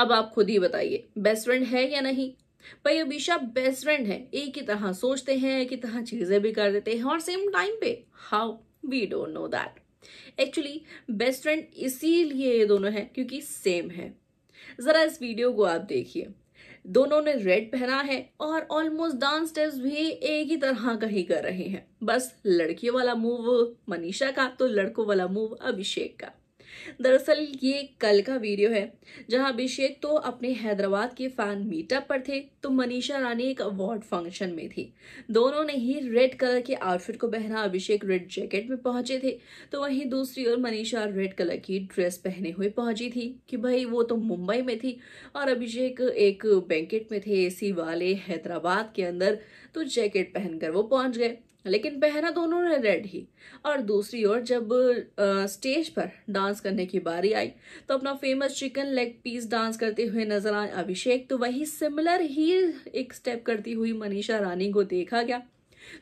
अब आप खुद ही बताइए बेस्ट फ्रेंड है या नहीं भाई अभिशा बेस्ट फ्रेंड है एक ही तरह सोचते हैं एक ही तरह चीजें भी कर देते हैं और सेम टाइम पे how we don't know that actually best friend इसीलिए ये दोनों हैं क्योंकि सेम है जरा इस वीडियो को आप देखिए दोनों ने रेड पहना है और ऑलमोस्ट डांस स्टेप्स भी एक ही तरह का ही कर रहे हैं बस लड़कियों वाला मूव मनीषा का तो लड़कों वाला मूव अभिषेक का दरअसल ये कल का वीडियो है जहां अभिषेक तो अपने हैदराबाद के फैन मीटअप पर थे तो मनीषा रानी एक अवार्ड फंक्शन में थी दोनों ने ही रेड कलर के आउटफिट को पहना अभिषेक रेड जैकेट में पहुंचे थे तो वहीं दूसरी ओर मनीषा रेड कलर की ड्रेस पहने हुए पहुंची थी कि भाई वो तो मुंबई में थी और अभिषेक एक बैंकेट में थे ए वाले हैदराबाद के अंदर तो जैकेट पहनकर वो पहुंच गए लेकिन पहना दोनों ने रेड ही और दूसरी ओर जब आ, स्टेज पर डांस करने की बारी आई तो अपना famous chicken leg piece dance करते हुए नजर आए अभिषेक तो वही सिमिलर ही एक स्टेप करती हुई मनीषा रानी को देखा गया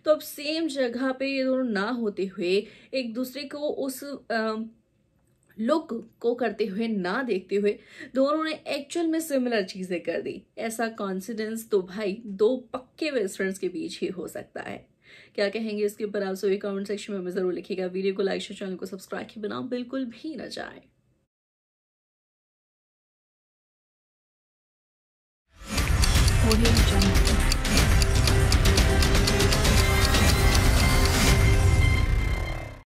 तो अब सेम जगह पे ये दोनों ना होते हुए एक दूसरे को उस आ, लुक को करते हुए ना देखते हुए दोनों ने एक्चुअल में सिमिलर चीजें कर दी ऐसा कॉन्फिडेंस तो भाई दो पक्के बेस्ट फ्रेंड्स के बीच ही हो सकता है क्या कहेंगे इसके ऊपर आप सभी कमेंट सेक्शन में जरूर लिखिएगा वीडियो को लाइक चैनल को सब्सक्राइब ही बनाओ बिल्कुल भी ना जाए audio jungle